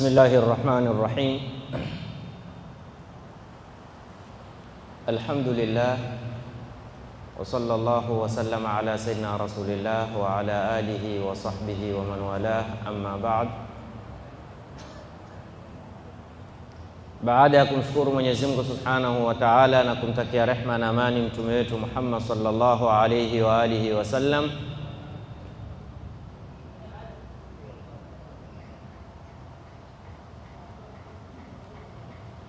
بسم الله الرحمن الرحيم الحمد لله وصلى الله وسلم على سيدنا رسول الله وعلى آله وصحبه ومن والاه أما بعد بعد أن شكور من يزمك سبحانه وتعالى نكم تكيا رحمة نماني محمد صلى الله عليه وآله وسلم وآله وسلم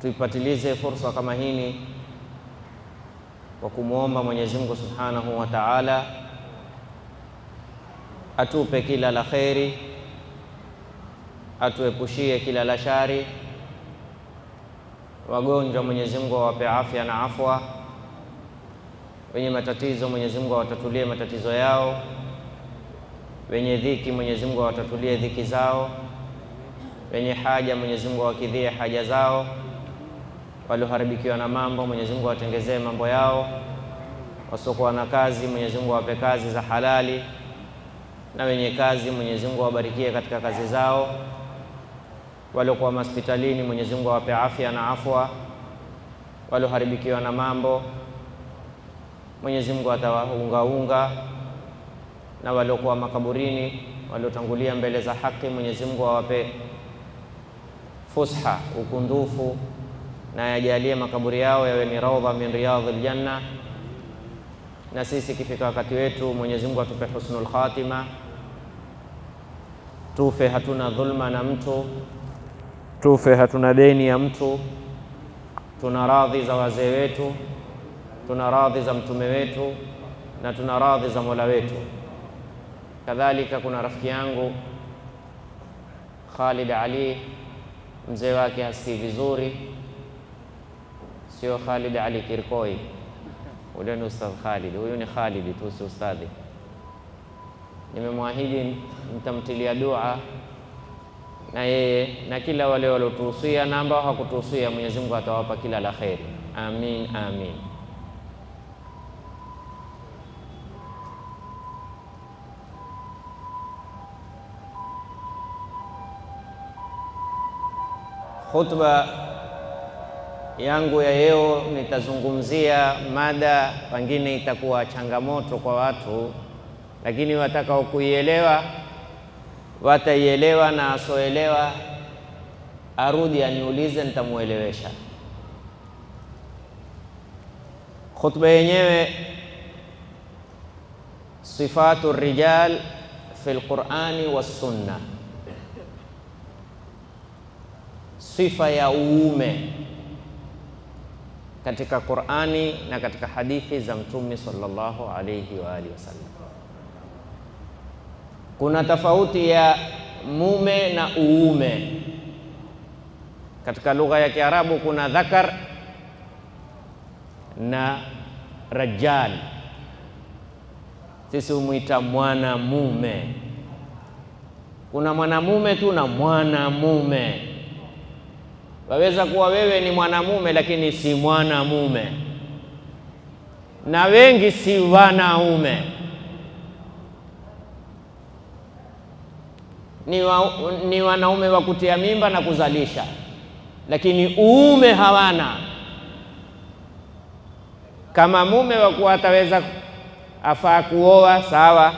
tuipatilize fursa kama hini kwa kumwomba Mwenyezi Mungu Subhanahu wa Ta'ala atupe kila la kheri, atuepushie kila la shari. Wagonjwa Mwenyezi Mungu awape afya na afwa, wenye matatizo Mwenyezi Mungu awatatulie matatizo yao, wenye dhiki Mwenyezi Mungu awatatulie dhiki zao, wenye haja Mwenyezi Mungu awakidhie haja zao walioharibikiwa na mambo, Mwenyezi Mungu awatengezee mambo yao. Wasiokuwa na kazi, Mwenyezi Mungu awape kazi za halali, na wenye kazi, Mwenyezi Mungu awabarikie katika kazi zao. Waliokuwa hospitalini, Mwenyezi Mungu awape afya na afwa. Walioharibikiwa na mambo, Mwenyezi Mungu atawaungaunga, na waliokuwa makaburini, waliotangulia mbele za haki, Mwenyezi Mungu awape fusha, ukundufu na yajalie makaburi yao yawe ni raudha min riyadhil janna. Na sisi ikifika wakati wetu, Mwenyezi Mungu atupe husnul khatima, tufe hatuna dhulma na mtu, tufe hatuna deni ya mtu, tuna radhi za wazee wetu, tuna radhi za mtume wetu, na tuna radhi za mola wetu. Kadhalika kuna rafiki yangu Khalid Ali, mzee wake hasikii vizuri sio Khalid Ali Kirkoi, Ule ni Ustadh Khalid, huyu ni Khalid tu, si ustadhi. Nimemwahidi nitamtilia dua na yeye na kila wale waliotuhusia na ambao hakutuhusia, Mwenyezi Mungu atawapa kila la kheri. Amin, amin. Khutba yangu ya leo nitazungumzia mada, pengine itakuwa changamoto kwa watu, lakini watakao kuielewa wataielewa, na asoelewa arudi aniulize, nitamuelewesha. Khutba yenyewe sifatu rijal fi lqurani wassunna, sifa ya uume katika Qur'ani na katika hadithi za Mtume sallallahu alayhi wa alihi wasallam. Kuna tofauti ya mume na uume. Katika lugha ya Kiarabu kuna dhakar na rajal, sisi humwita mwanamume. Kuna mwanamume tu na mwanamume waweza kuwa wewe ni mwanamume lakini si mwanamume, na wengi si wanaume ni, wa, ni wanaume wa kutia mimba na kuzalisha, lakini uume hawana. Kama mume wakuwa ataweza afaa kuoa sawa,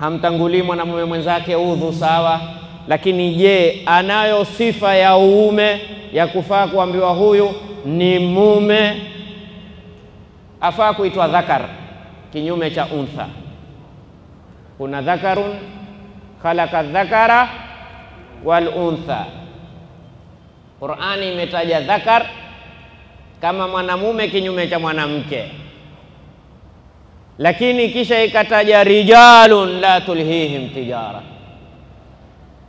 hamtangulii mwanamume mwenzake udhu sawa lakini je, anayo sifa ya uume ya kufaa kuambiwa huyu ni mume? Afaa kuitwa dhakar kinyume cha untha. Kuna dhakarun khalaka dhakara wal untha. Qur'ani imetaja dhakar kama mwanamume kinyume cha mwanamke, lakini kisha ikataja rijalun la tulhihim tijara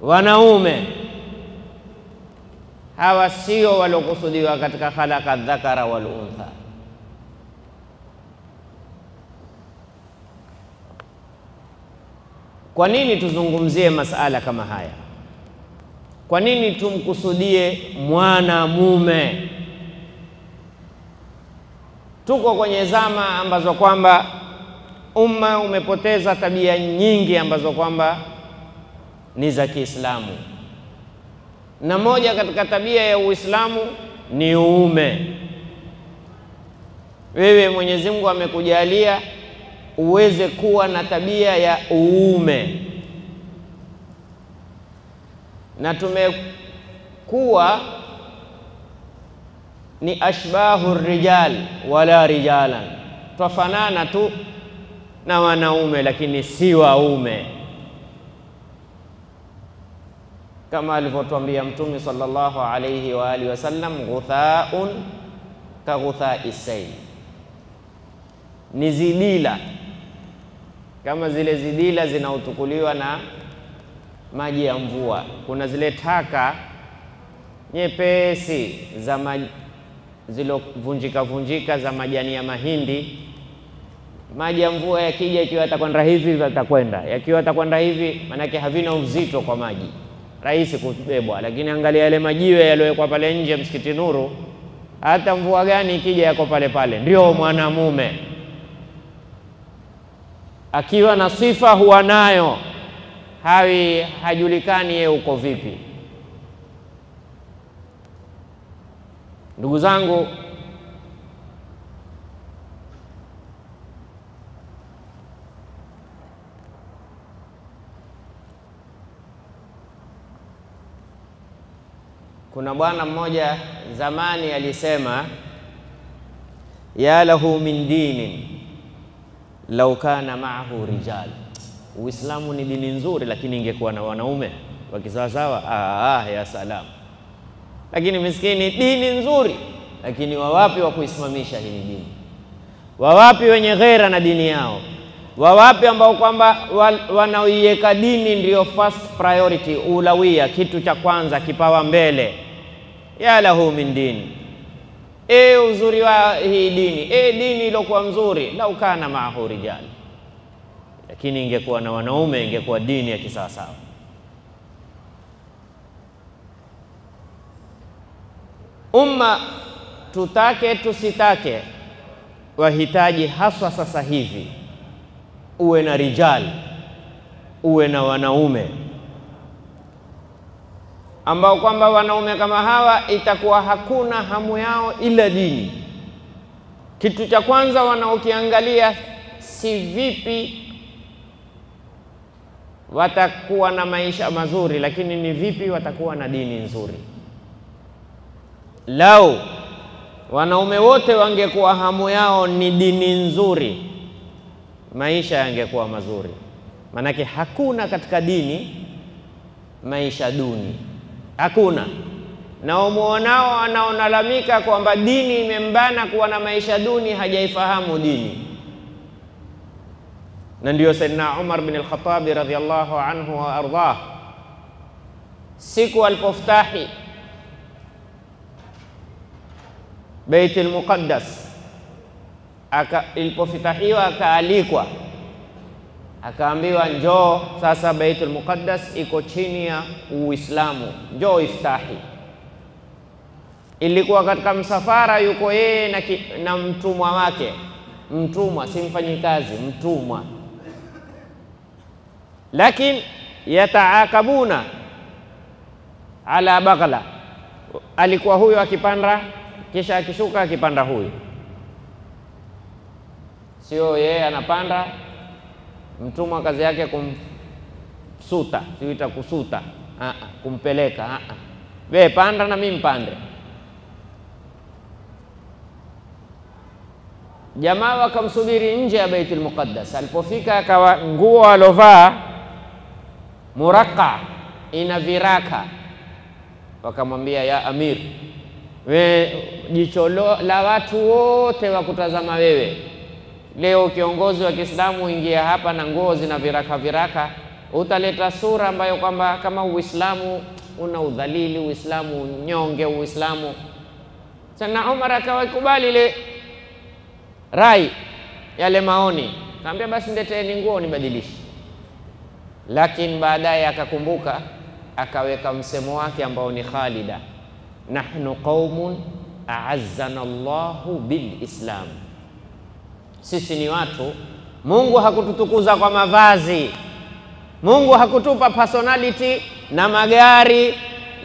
wanaume hawa sio waliokusudiwa katika khalaka dhakara wal untha. Kwa nini tuzungumzie masala kama haya? Kwa nini tumkusudie mwanamume? Tuko kwenye zama ambazo kwamba umma umepoteza tabia nyingi ambazo kwamba ni za Kiislamu, na moja katika tabia ya Uislamu ni uume. Wewe Mwenyezi Mungu amekujalia uweze kuwa na tabia ya uume, na tumekuwa ni ashbahu rijal wala rijalan, twafanana tu na wanaume lakini si waume. kama alivyotuambia Mtume sallallahu alayhi wa alihi wasallam, ghuthaun ka ghuthai sayl, ni zidila kama zile zidila zinaotukuliwa na maji ya mvua. Kuna zile taka nyepesi za zilovunjika vunjika za majani ya mahindi. Maji ya mvua yakija, ikiwa yatakwenda hivi, yatakwenda yakiwa yatakwenda hivi, maanake havina uzito kwa maji rahisi kubebwa, lakini angalia yale majiwe yaliyowekwa pale nje msikiti Nuru, hata mvua gani ikija yako pale pale. Ndio mwanamume akiwa na sifa huwa nayo, hawi hajulikani yeye uko vipi, ndugu zangu. Kuna bwana mmoja zamani alisema, ya lahu min dinin lau kana maahu rijal, Uislamu ni dini nzuri, lakini ingekuwa na wanaume wakisawasawa, ah, ah, ah, ya salam. Lakini miskini, dini nzuri, lakini wawapi wa kuisimamisha hii dini? Wawapi wenye ghera na dini yao? Wawapi ambao kwamba wanaoiweka dini ndio first priority, ulawia, kitu cha kwanza, kipawa mbele ya lahu min dini, e uzuri wa hii dini, e dini ilokuwa mzuri. Lau kana maahu rijal, lakini ingekuwa na wanaume ingekuwa dini ya kisawasawa. Umma tutake tusitake, wahitaji haswa sasa hivi uwe na rijal, uwe na wanaume ambao kwamba wanaume kama hawa itakuwa hakuna hamu yao ila dini. Kitu cha kwanza wanaokiangalia si vipi watakuwa na maisha mazuri, lakini ni vipi watakuwa na dini nzuri. Lau wanaume wote wangekuwa hamu yao ni dini nzuri, maisha yangekuwa mazuri. Maanake hakuna katika dini maisha duni hakuna. Na umwonao anaolalamika kwamba dini imembana kuwa na maisha duni, hajaifahamu dini. Na ndiyo saidna Umar bin Alkhatabi radhiallahu anhu wa ardhah, siku alipoftahi beiti lmuqaddas ilipofitahiwa akaalikwa akaambiwa njoo sasa, Baitul Muqaddas iko chini ya Uislamu, njoo iftahi. Ilikuwa katika msafara, yuko yeye na, na mtumwa wake. Mtumwa si mfanyikazi, mtumwa. Lakini yataakabuna ala baghla, alikuwa huyo akipanda, kisha akishuka, akipanda huyu, sio yeye anapanda Mtumwa kazi yake kumsuta, siita kusuta, aa, ah, ah, kumpeleka aa. Ah, we panda na mimi mpande. Jamaa wakamsubiri nje ya Baitul Muqaddas. Alipofika akawa nguo alovaa muraka ina viraka, wakamwambia ya Amir, we jicho la watu wote wakutazama wewe Leo kiongozi wa Kiislamu ingia hapa na nguo zina viraka viraka, utaleta sura ambayo kwamba kama Uislamu una udhalili, Uislamu unyonge, Uislamu sana. Umar akawakubali ile rai, yale maoni, kaambia basi ndeteeni nguo nibadilishe. Lakini baadaye akakumbuka, akaweka msemo wake ambao ni Khalida, nahnu qaumun aazzana Allahu bilislam sisi ni watu, Mungu hakututukuza kwa mavazi. Mungu hakutupa personality na magari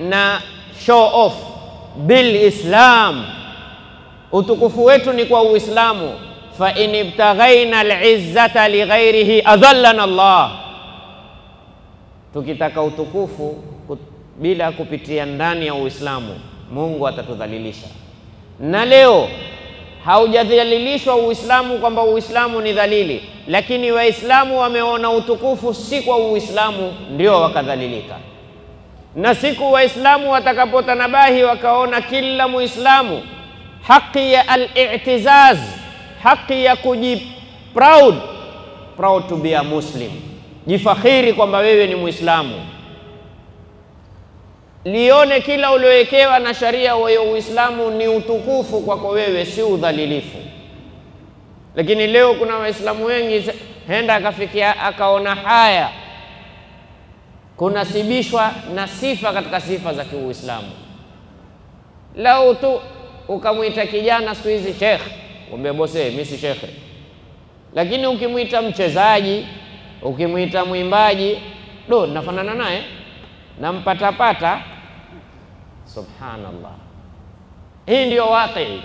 na show off. Bil Islam, utukufu wetu ni kwa Uislamu. Fa in ibtaghaina al-izzata li ghairihi adhallana Allah, tukitaka utukufu bila kupitia ndani ya Uislamu Mungu atatudhalilisha. Na leo haujadhalilishwa Uislamu kwamba Uislamu ni dhalili, lakini Waislamu wameona utukufu si kwa Uislamu ndio wakadhalilika. Na siku Waislamu watakapotanabahi wakaona kila Muislamu haki ya al-i'tizaz, haki ya kuji proud, proud to be a Muslim, jifakhiri kwamba wewe ni Muislamu lione kila uliowekewa na sharia wa Uislamu ni utukufu kwako wewe, si udhalilifu. Lakini leo kuna Waislamu wengi henda akafikia akaona haya kunasibishwa na sifa katika sifa za Kiuislamu. Lau tu ukamwita kijana siku hizi shekhe, mwambie bose, mimi si shekhe. Lakini ukimwita mchezaji, ukimwita mwimbaji, do nafanana naye eh? na mpatapata. Subhanallah, hii ndio watii.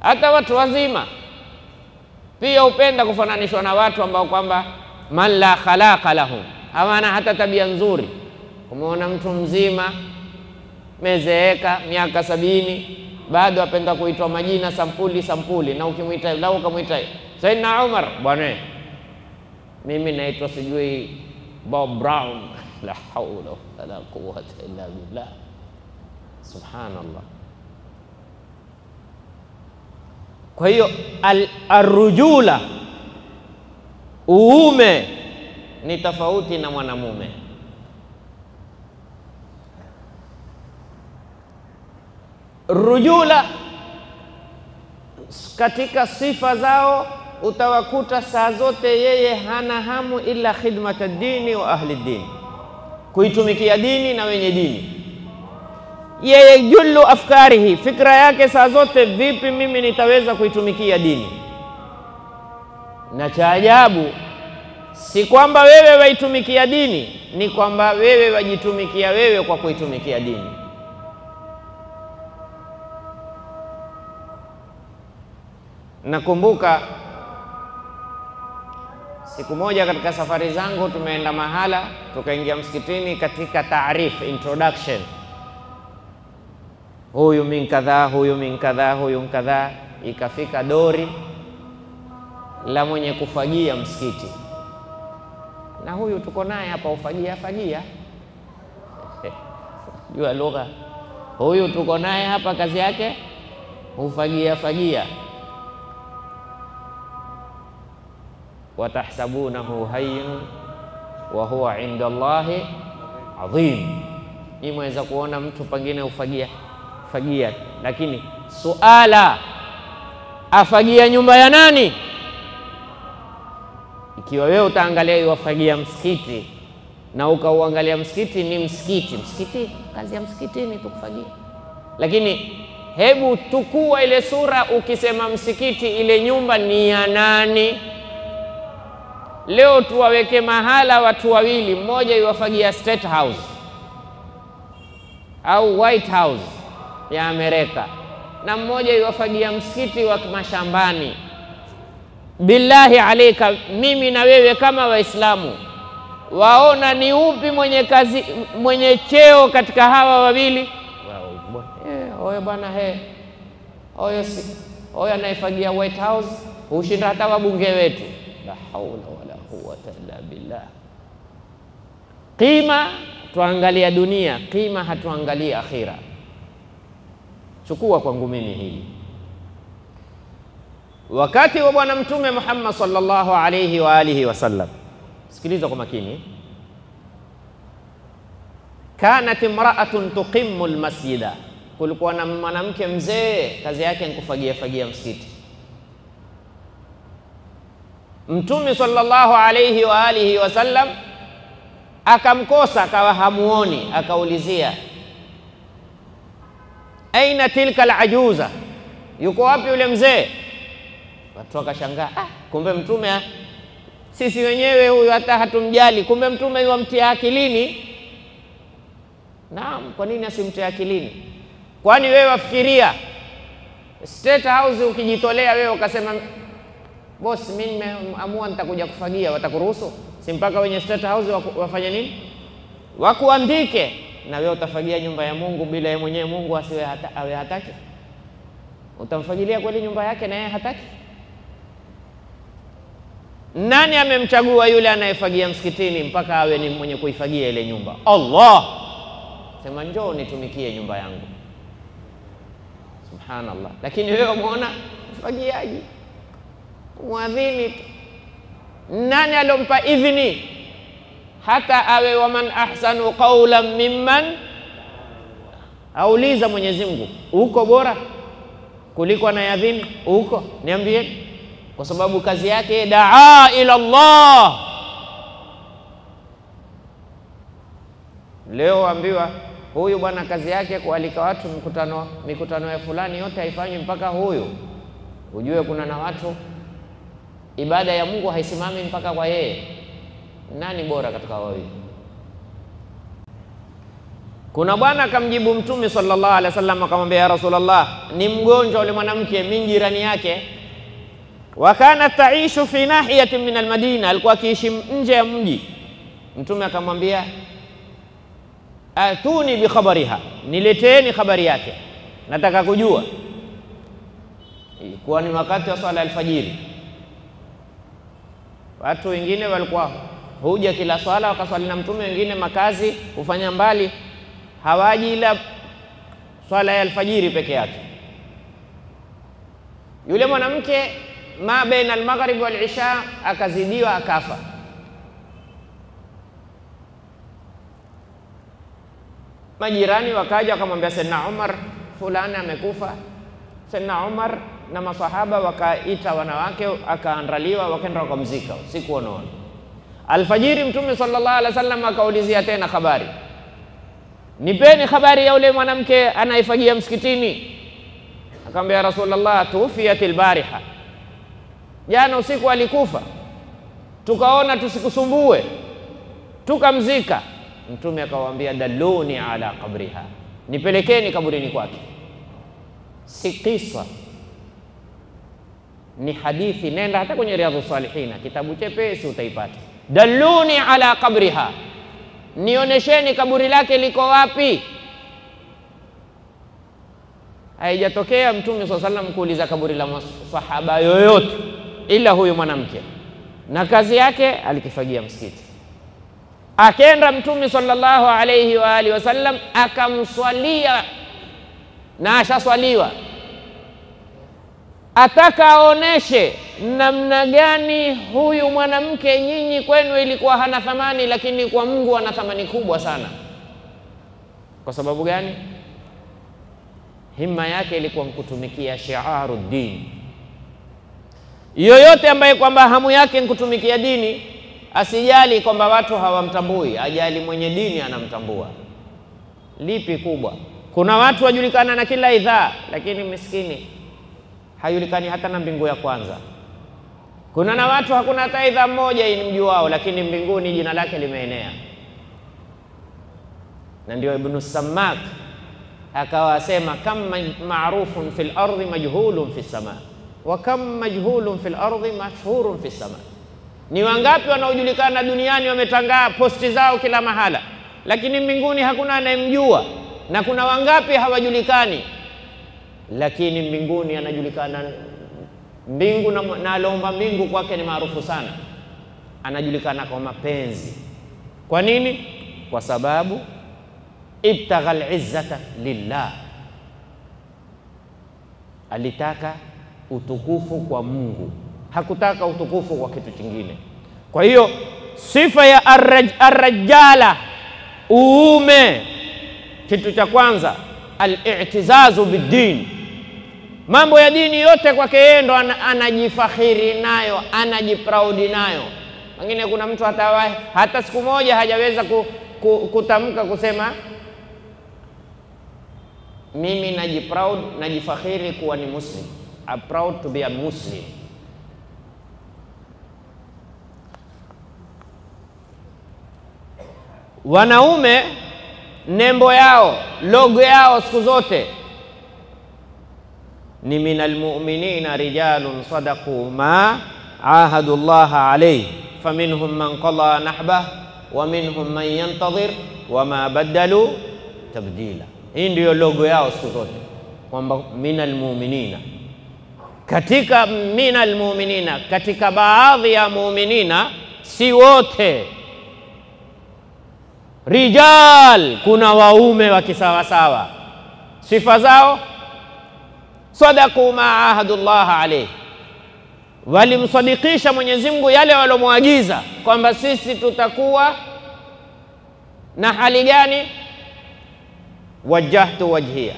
Hata watu wazima pia hupenda kufananishwa na watu ambao kwamba man la khalaqa lahum, hawana hata tabia nzuri. Umeona mtu mzima mezeeka miaka sabini bado apenda kuitwa majina sampuli sampuli, na ukimwita lau ukamwita Saidna Umar, bwana mimi naitwa sijui Bob Brown la haula wala quwwata illa billah. Subhanallah. Kwa hiyo arujula uume ni tofauti na mwanamume. Rujula katika sifa zao utawakuta saa zote yeye hana hamu ila khidmata dini wa ahli dini kuitumikia dini na wenye dini. Yeye jullu afkarihi, fikra yake saa zote, vipi mimi nitaweza kuitumikia dini? Na cha ajabu si kwamba wewe waitumikia dini, ni kwamba wewe wajitumikia wewe kwa kuitumikia dini. Nakumbuka Siku moja katika safari zangu tumeenda mahala, tukaingia msikitini katika taarif introduction, huyu min kadhaa, huyu min kadhaa, huyu kadhaa. Ikafika dori la mwenye kufagia msikiti, na huyu tuko naye hapa ufagia fagia, jua lugha. Huyu tuko naye hapa, kazi yake ufagia fagia watahsabunahu hayyun wa huwa inda Allahi adhim. ni mwaweza kuona mtu pengine ufagia fagia, lakini suala afagia nyumba ya nani? Ikiwa wewe utaangalia iwafagia msikiti na ukauangalia msikiti ni msikiti, msikiti kazi ya msikitini tukufagia, lakini hebu tukua ile sura, ukisema msikiti, ile nyumba ni ya nani? Leo tuwaweke mahala watu wawili, mmoja iwafagia State House au White House ya Amerika na mmoja iwafagia msikiti wa mashambani. Billahi alaika, mimi na wewe kama Waislamu, waona ni upi mwenye kazi, mwenye cheo katika hawa wawili? Eh, oyo bwana he, oyo si, oyo anaifagia White House hushinda hata wabunge wetu. La haula quwata illa billah. Qima twaangalia dunia, qima hatuangalii akhira. Chukua kwangu mimi hili. Wakati wa Bwana Mtume Muhammad sallallahu alayhi wa alihi wasallam, sikiliza kwa makini. Kanat imra'atun tuqimmu almasjida, kulikuwa na mwanamke mzee, kazi yake ni kufagia fagia msikiti Mtume sallallahu alayhi wa alihi wasallam akamkosa, akawa hamuoni, akaulizia aina tilka alajuza, yuko wapi yule mzee? Watu wakashangaa, ah, kumbe mtume ha? sisi wenyewe huyu hata hatumjali, kumbe mtume wamtia akilini. Naam, kwa nini asimtia akilini? Kwani wewe wafikiria State House ukijitolea wewe ukasema Boss, mimi nimeamua nitakuja kufagia, watakuruhusu? Si mpaka wenye state house wafanye nini? Wakuandike na wewe utafagia nyumba ya Mungu bila yeye mwenyewe Mungu asiwe hata, awe hataki? Utamfagilia kweli nyumba yake na yeye hataki? Nani amemchagua yule anayefagia msikitini mpaka awe ni mwenye kuifagia ile nyumba? Allah sema njoo nitumikie nyumba yangu. Subhanallah, lakini wewe umeona fagiaji mwadhini Nani alompa idhini hata awe waman ahsanu qaulan mimman auliza Mwenyezi Mungu, uko bora kuliko anayadhini? Uko niambieni, kwa sababu kazi yake daa ila Allah. Leo ambiwa huyu bwana kazi yake kualika watu mkutano, mikutano ya fulani yote haifanywi mpaka huyu, ujue kuna na watu ibada ya Mungu haisimami mpaka kwa yeye. Nani bora katika wawili? Kuna bwana akamjibu Mtume sallallahu alaihi wasallam akamwambia, ya Rasulullah, ni mgonjwa yule mwanamke, mimi jirani yake. Wa kana taishu fi nahiyatin min almadina, alikuwa akiishi nje ya mji. Mtume akamwambia, atuni bi khabariha, nileteeni khabari yake, nataka kujua. Ilikuwa ni wakati wa swala alfajiri Watu wengine walikuwa huja kila swala wakaswali na Mtume, wengine makazi hufanya mbali, hawaji ila swala ya alfajiri peke yake. Yule mwanamke ma baina almaghrib isha akazidiwa, akafa. Majirani wakaja wakamwambia Saidna Umar, fulani amekufa. Saidna Umar na masahaba wakaita wanawake, akaandaliwa, wakaenda wakamzika, wanaona. Alfajiri Mtume sallallahu alaihi wasallam akaulizia tena habari, nipeni habari ya ule mwanamke anayefagia msikitini. Akamwambia Rasulullah, tufiatil bariha, jana usiku alikufa, tukaona tusikusumbue, tukamzika. Mtume akawaambia daluni ala qabriha, nipelekeni kaburini kwake. Si kisa ni hadithi, nenda hata kwenye Riyadhu Salihina, kitabu chepesi utaipata. Dalluni ala qabriha, nionesheni kaburi lake liko wapi. Haijatokea Mtume swalla sallam kuuliza kaburi la sahaba yoyote ila huyu mwanamke, na kazi yake alikifagia msikiti. Akenda Mtume sallallahu alaihi wa alihi wasallam akamswalia na ashaswaliwa ataka aoneshe namna gani huyu mwanamke nyinyi kwenu ilikuwa hana thamani, lakini kwa Mungu ana thamani kubwa sana. Kwa sababu gani? Himma yake ilikuwa nkutumikia shiaru dini. Yoyote ambaye kwamba hamu yake nkutumikia dini, asijali kwamba watu hawamtambui, ajali mwenye dini anamtambua. Lipi kubwa? Kuna watu wajulikana na kila idhaa, lakini miskini haijulikani hata na mbingu ya kwanza. Kuna na watu hakuna hata idha mmoja mjuao, lakini mbinguni jina lake limeenea. Na ndio Ibnu Samak akawa asema kam marufun fi lardi majhulun fi lsama wa kam majhulun fi lardi mashhurun fi sama, Ni wangapi wanaojulikana duniani wametangaa posti zao kila mahala, lakini mbinguni hakuna anayemjua, na kuna wangapi hawajulikani lakini mbinguni anajulikana mbingu na, na aliomba mbingu kwake ni maarufu sana, anajulikana kwa mapenzi. Kwa nini? Kwa sababu ibtagha al-izzata lillah, alitaka utukufu kwa Mungu, hakutaka utukufu kwa kitu kingine. Kwa hiyo sifa ya arraj, arrajala uume, kitu cha kwanza al-i'tizazu bid-din Mambo ya dini yote kwake yeye ndo anajifakhiri nayo anajipraudi nayo. Pengine kuna mtu hata, hata siku moja hajaweza ku, ku, kutamka kusema mimi najiproud najifakhiri kuwa ni Muslim. I'm proud to be a Muslim. Wanaume nembo yao logo yao siku zote ni minal mu'minina rijalun sadaqu ma ahadullah alayh faminhum man qada nahbah wa minhum man yantadhir wa ma badalu tabdila. Hii ndiyo logo yao siku zote kwamba minal mu'minina, katika minal mu'minina, katika baadhi ya mu'minina, si wote rijal, kuna waume wa kisawasawa, sifa zao Sadaku ma ahadullah alayhi, walimsadikisha Mwenyezi Mungu yale walomwagiza kwamba sisi tutakuwa na hali gani. Wajjahtu wajhiya,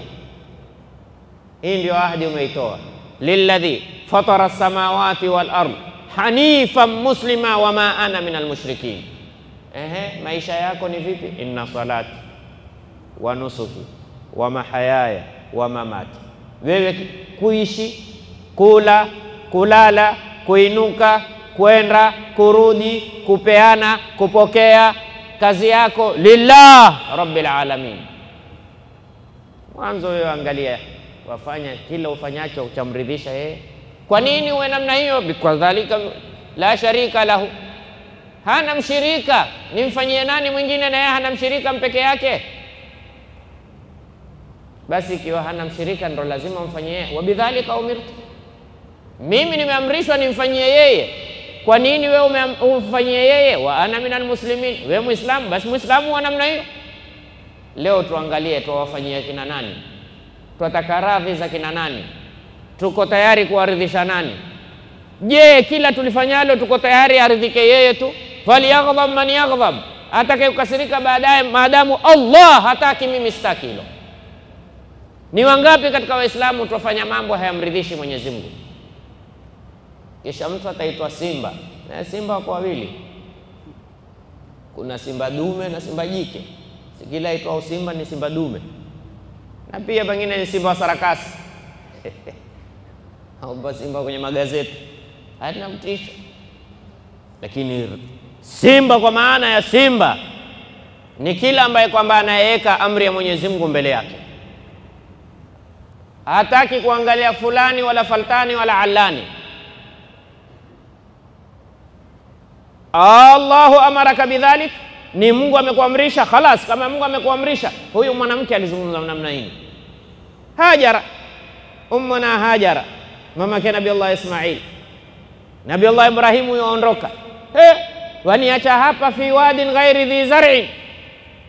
hii ndio ahadi umeitoa. Lilladhi fatara samawati wal ard hanifan muslima wama ana min almushrikin. Ehe, maisha yako ni vipi? Inna salati wa nusuki wa mahayaya wa mamati wewe kuishi, kula, kulala, kuinuka, kwenda, kurudi, kupeana, kupokea kazi yako lillah rabbil alamin. Mwanzo wewe angalia, wafanya kila ufanyacho utamridhisha yeye. Kwa nini uwe namna hiyo? Bikadhalika la sharika lahu, hana mshirika. Nimfanyie nani mwingine? Na yeye hana mshirika, mpeke yake. Basi ikiwa hana mshirika ndo lazima mfanyie wa Wabidhalika umirtu, mimi nimeamrishwa nimfanyie yeye. Kwa nini wewe umfanyie yeye? Wa ana minal muslimin, wewe Muislamu, basi Muislamu wa namna hiyo. Leo tuangalie tuwafanyia kina nani, twataka radhi za kina nani, tuko tayari kuwaridhisha nani? Je, kila tulifanyalo tuko tayari aridhike yeye tu? Falyaghdhab man yaghdhab, atakayekasirika baadaye, maadamu Allah hataki, mimi sitaki hilo. Ni wangapi katika Waislamu tuwafanya mambo hayamridhishi Mwenyezi Mungu? Kisha mtu ataitwa simba, na simba wako wawili, kuna simba dume na simba jike. sikila kila aitwao simba ni simba dume, na pia pengine ni simba wa sarakasi au simba kwenye magazeti, hatinamtisha. Lakini simba kwa maana ya simba ni kila ambaye kwamba anayeweka amri ya Mwenyezi Mungu mbele yake hataki kuangalia fulani wala faltani wala alani. Allahu amaraka bidhalik, ni Mungu amekuamrisha. Khalas, kama Mungu amekuamrisha. Huyu mwanamke alizungumza namna hii. Hajara, ummuna Hajara, mama yake Nabii Allah Ismail, Nabii Allah Ibrahimu yaondoka, eh, waniacha hapa fi wadin ghairi dhi zar'in,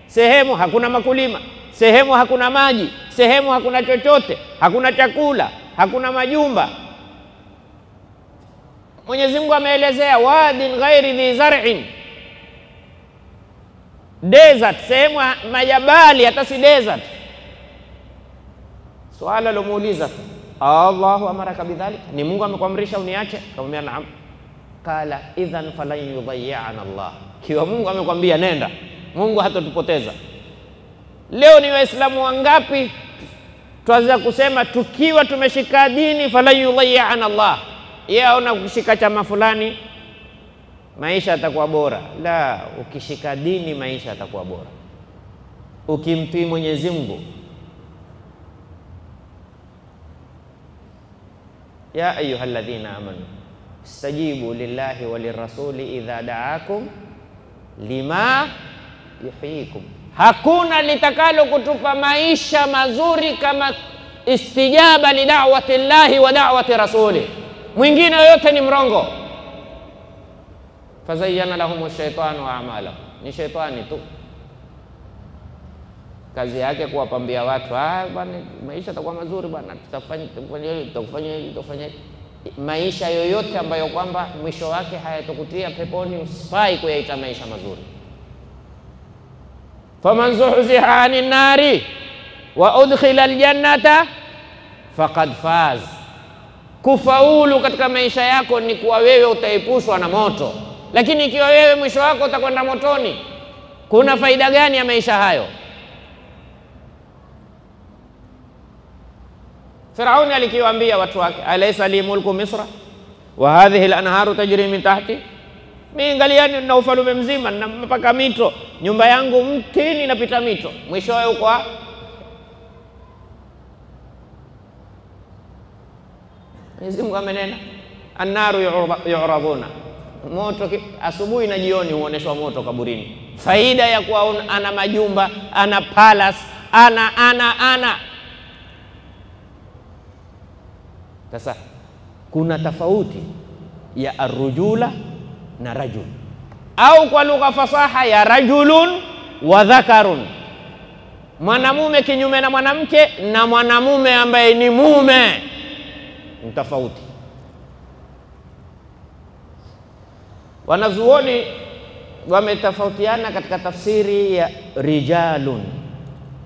sehemu hakuna makulima sehemu hakuna maji, sehemu hakuna chochote, hakuna chakula, hakuna majumba. Mwenyezi Mungu ameelezea wadin ghairi dhi zar'in, desert, sehemu majabali, hata si desert. Swala lomuuliza Allahu amaraka bidhalik, ni Mungu amekuamrisha uniache? Kamwambia naam. Kala idhan falan yudhayyana Allah, kiwa Mungu amekwambia nenda, Mungu hatatupoteza Leo ni Waislamu wangapi twaweza kusema tukiwa tumeshika dini falan yudhayiana Allah, yeye aona kushika chama fulani maisha atakuwa bora? La, ukishika dini maisha atakuwa bora, ukimtii Mwenyezi Mungu. Ya ayuha alladhina amanu istajibu lillahi walirasuli idha daakum lima yuhyikum Hakuna litakalo kutupa maisha mazuri kama istijaba lidawati llahi wa dawati rasuli. Mwingine yoyote ni mrongo. Fazayyana lahum shaitanu amala ni shaitani tu kazi yake kuwapambia watu, ah, bwana, maisha atakuwa mazuri bwana, tutafanya maisha yoyote ambayo kwamba mwisho wake hayatukutia peponi, usifai kuyaita maisha mazuri faman zuhziha anin nari wa udkhila aljannata faqad faz. Kufaulu katika maisha yako ni kuwa wewe utaepushwa na moto, lakini ikiwa wewe mwisho wako utakwenda motoni, kuna faida gani ya maisha hayo? Firauni alikiwaambia watu wake, alaysa li mulku misra wa hadhihi lanharu tajri min tahti mi ngaliani na ufalume mzima na mpaka mito, nyumba yangu mtini napita mito, mwishowe ukwa ah. Mwenyezi Mungu amenena annaru yuradhuna moto asubuhi na jioni huoneshwa moto kaburini. Faida ya kuwa ana majumba ana palace ana ana ana. Sasa kuna tofauti ya arujula na rajul, au kwa lugha fasaha ya rajulun wa dhakarun, mwanamume kinyume na mwanamke, na mwanamume ambaye ni mume ni tofauti. Wanazuoni wametofautiana katika tafsiri ya rijalun,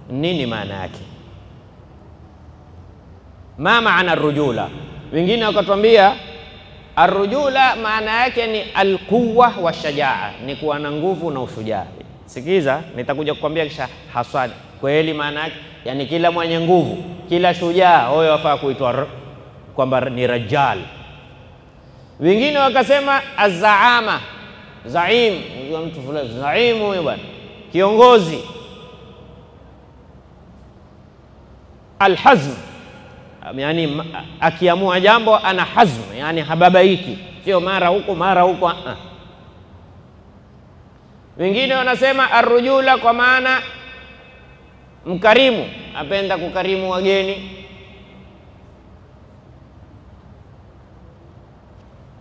nini maana yake? Ma maana rujula, wengine wakatwambia Arrujula maana yake ni alquwa wa shajaa, ni kuwa na nguvu na ushujaa. Sikiza, nitakuja kukwambia kisha haswa kweli maana yake, yani kila mwenye nguvu, kila shujaa huyo wafaa kuitwa kwamba ni rajal. Wengine wakasema azaama, zaim, mtu fulani zaim, huyo bwana kiongozi. Alhazm Um, yani akiamua jambo ana hazm, yani hababaiki, sio mara huku mara huku. Uh -uh. Wengine wanasema arrujula kwa maana mkarimu, apenda kukarimu wageni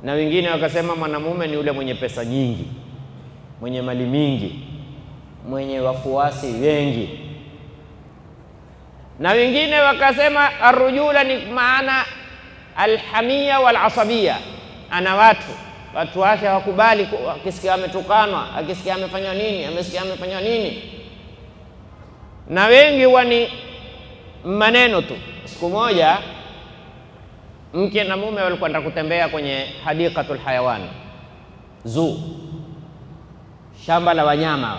na wengine wakasema mwanamume ni yule mwenye pesa nyingi, mwenye mali mingi, mwenye wafuasi wengi na wengine wakasema arujula ni maana alhamia walasabia, ana watu watu wake hawakubali, akisikia ametukanwa, akisikia amefanywa nini, amesikia amefanywa nini, na wengi huwa ni maneno tu. Siku moja mke na mume walikwenda kutembea kwenye hadiqatul hayawan zoo, shamba la wanyama,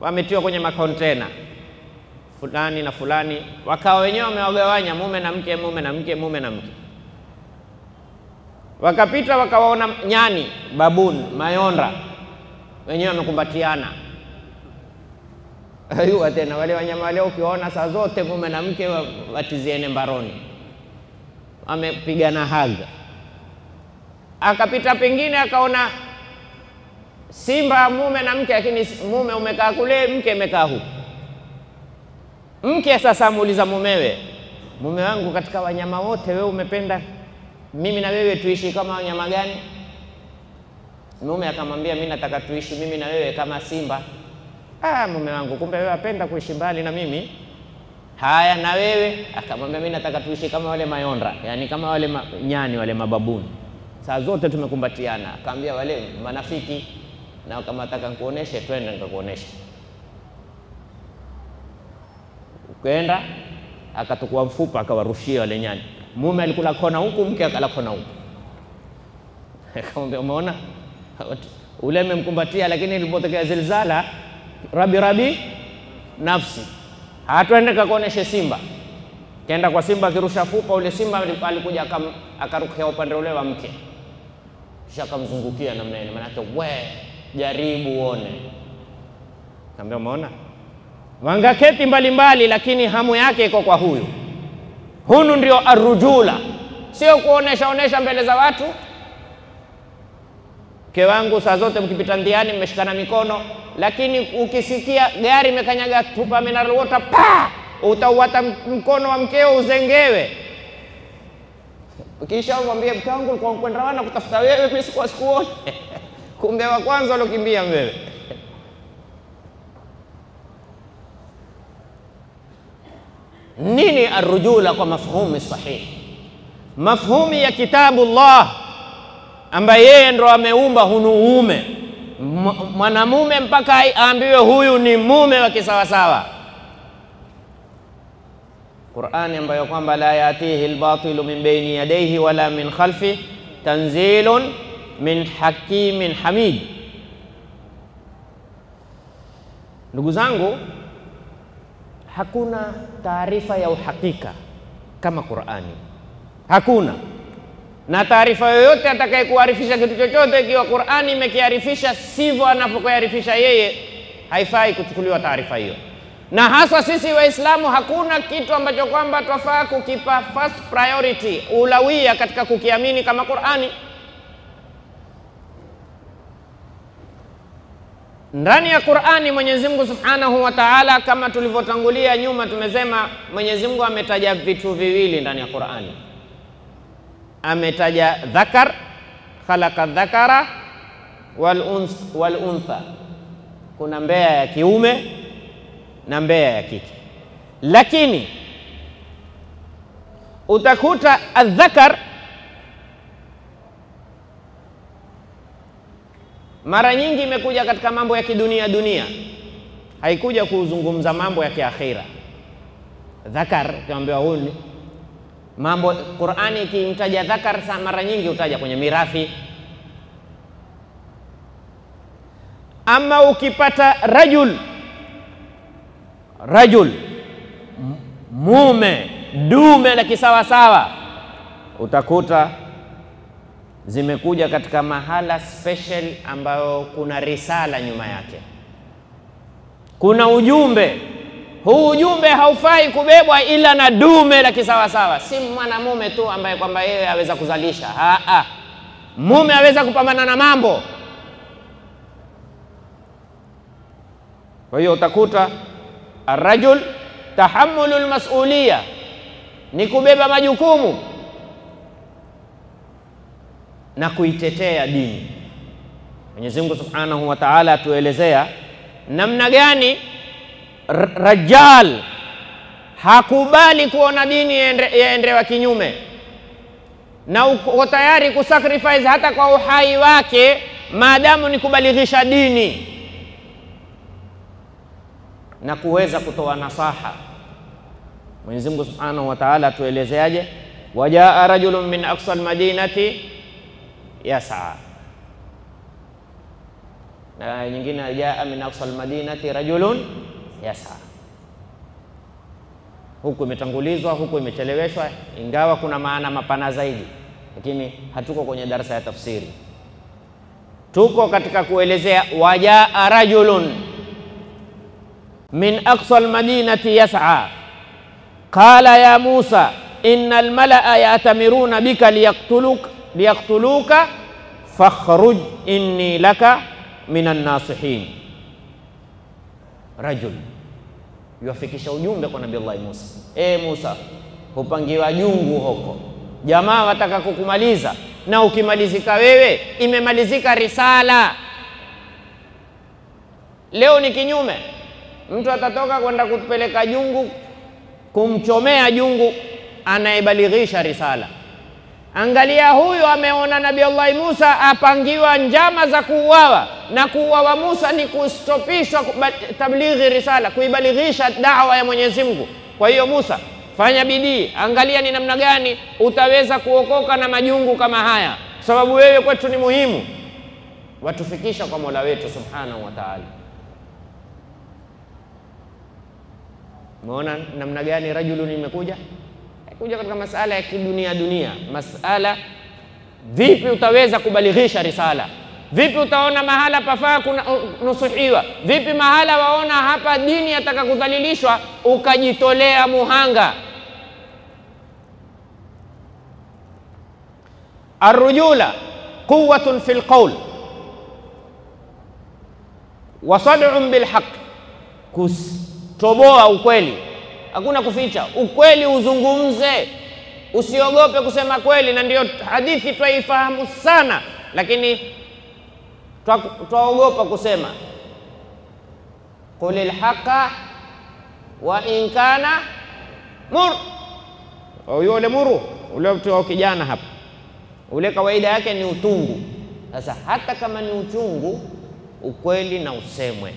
wametiwa kwenye makontena fulani na fulani, wakawa wenyewe wamewagawanya mume na mke, mume na mke, mume na mke. Wakapita wakawaona nyani, babun mayonda, wenyewe wamekumbatiana. Ayua tena wale wanyama wale, ukiwaona saa zote mume na mke watiziene mbaroni, wamepigana haga. Akapita pengine akaona simba mume na mke, lakini mume umekaa kule, mke imekaa huku Mke sasa amuuliza mumewe, mume wangu, katika wanyama wote wewe umependa mimi na wewe tuishi kama wanyama gani? Mume akamwambia mimi nataka tuishi mimi na wewe kama simba. Ah, mume wangu, kumbe wewe apenda kuishi mbali na mimi. Haya, na wewe? Akamwambia mimi nataka tuishi kama wale mayonda, yani kama wale ma, nyani wale mababuni, saa zote tumekumbatiana. Akamwambia wale manafiki, na kama nataka nikuoneshe, twende nikakuoneshe. Ukenda akatukua mfupa akawarushia wale nyani. Mume alikula kona huku, mke akala kona huku. Akamwambia, umeona ule amemkumbatia, lakini ilipotokea zilzala, rabi rabi nafsi hatuende kakuoneshe simba. Kenda kwa simba, akirusha fupa ule simba alikuja akarukia upande ule wa mke, kisha akamzungukia namna ile, maanake we jaribu uone. Kaambia, umeona wangaketi mbalimbali, lakini hamu yake iko kwa huyu. Hunu ndio arujula, sio kuonesha onesha mbele za watu. Mke wangu saa zote mkipita ndiani mmeshikana mikono, lakini ukisikia gari imekanyaga tupa mineral water pa, utauwata mkono wa mkeo uzengewe, kisha umwambie mke wangu, kwenda wana kutafuta wewe, mimi sikuwa sikuone. Kumbe wa kwanza ulokimbia mbele. nini arrujula kwa mafhumi sahihi, mafhumi ya kitabu Allah ambaye yeye ndo ameumba hunuume mwanamume mpaka aambiwe huyu ni mume wa kisawasawa. Qur'ani ambayo kwamba la yatihi albatilu min baini yadayhi wala min khalfi tanzilun min hakimin hamid. Ndugu zangu hakuna taarifa ya uhakika kama Qur'ani, hakuna na taarifa yoyote atakayekuarifisha kitu chochote, ikiwa Qur'ani imekiarifisha sivyo anavyokiarifisha yeye, haifai kuchukuliwa taarifa hiyo. Na hasa sisi Waislamu, hakuna kitu ambacho kwamba twafaa kukipa first priority, ulawia katika kukiamini kama Qur'ani. ndani ya Qur'ani Mwenyezi Mungu Subhanahu wa Ta'ala, kama tulivyotangulia nyuma, tumesema Mwenyezi Mungu ametaja vitu viwili ndani ya Qur'ani. Ametaja dhakar, khalaqa dhakara wal uns, wal untha. Kuna mbea ya kiume na mbea ya kike, lakini utakuta adhakar mara nyingi imekuja katika mambo ya kidunia dunia, haikuja kuzungumza mambo ya kiakhira. Dhakar tuambiwa huyu mambo Qur'ani ikimtaja dhakar saa mara nyingi utaja kwenye mirathi. Ama ukipata rajul rajul mume dume la kisawasawa utakuta zimekuja katika mahala special ambayo kuna risala nyuma yake, kuna ujumbe. Huu ujumbe haufai kubebwa ila na dume la kisawasawa, si mwanamume tu ambaye kwamba yeye aweza kuzalisha. a mume aweza kupambana na mambo. Kwa hiyo utakuta arrajul tahammulul lmasulia ni kubeba majukumu na kuitetea dini. Mwenyezi Mungu Subhanahu wa Ta'ala atuelezea namna gani Rajjal hakubali kuona dini yaendewa kinyume, na uko tayari kusacrifice hata kwa uhai wake maadamu ni kubalighisha dini na kuweza kutoa nasaha. Mwenyezi Mungu Subhanahu wa Ta'ala atuelezeaje? wajaa rajulun min aqsa almadinati yasa na nyingine jaa min aqsa almadinati rajulun yasa. Huku imetangulizwa huku imecheleweshwa, ingawa kuna maana mapana zaidi, lakini hatuko kwenye darasa ya tafsiri, tuko katika kuelezea wajaa rajulun min aqsa almadinati yasa qala ya Musa inna almalaa yatamiruna bika liyaktuluka liyaktuluka fakhruj inni laka minan nasihin. Rajul yuafikisha ujumbe kwa Allah Musa, e Musa, hupangiwa jungu huko, jamaa wataka kukumaliza, na ukimalizika wewe imemalizika risala. Leo ni kinyume, mtu atatoka kwenda kupeleka jungu, kumchomea jungu anayebalighisha risala Angalia, huyu ameona Nabii Allahi Musa apangiwa njama za kuuawa, na kuuawa Musa ni kustopishwa tablighi risala, kuibalighisha dawa ya Mwenyezi Mungu. Kwa hiyo Musa, fanya bidii, angalia ni namna gani utaweza kuokoka na majungu kama haya, sababu wewe kwetu ni muhimu, watufikisha kwa Mola wetu subhanahu wa taala. Umeona namna gani rajulun imekuja kuja katika masala ya kidunia dunia, masala vipi utaweza kubalighisha risala, vipi utaona mahala pafaa kunusuhiwa, uh, vipi mahala waona hapa dini yataka kudhalilishwa, ukajitolea muhanga. Arrujula quwwatun fil qawl wa sad'un bil haqq, kutoboa ukweli hakuna kuficha, ukweli uzungumze, usiogope kusema kweli. Na ndio hadithi twaifahamu sana, lakini twaogopa kusema qulil haqa wa in kana mur huyo ule muru ule mtu wa kijana hapa, ule kawaida yake ni utungu. Sasa hata kama ni uchungu, ukweli na usemwe.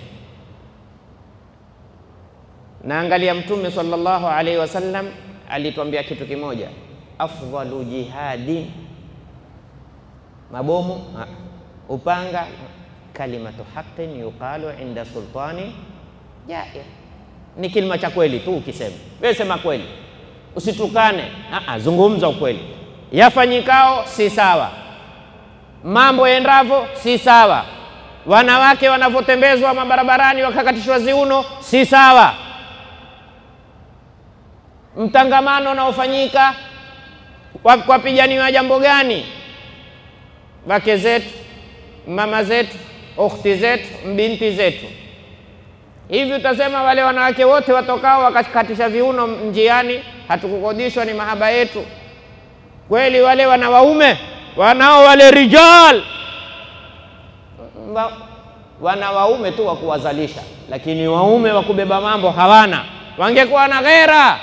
Na angalia Mtume sallallahu alaihi wasallam alituambia kitu kimoja, afdhalu jihadi mabomu ha, upanga kalimatu haqin yuqalu inda sultani jair, ni kilima cha kweli tu. Ukisema wewe sema kweli, usitukane, zungumza ukweli. Yafanyikao si sawa, mambo yaendavyo si sawa, wanawake wanavyotembezwa mabarabarani wakakatishwa ziuno si sawa mtangamano unaofanyika kwapiganiwa jambo gani? Wake zetu, mama zetu, ukhti zetu, mbinti zetu. Hivi utasema wale wanawake wote watokao wakakatisha viuno njiani, hatukukodishwa ni mahaba yetu kweli? Wale wana waume wanao wale rijal wana waume tu wa kuwazalisha, lakini waume wa kubeba mambo hawana. Wangekuwa na ghera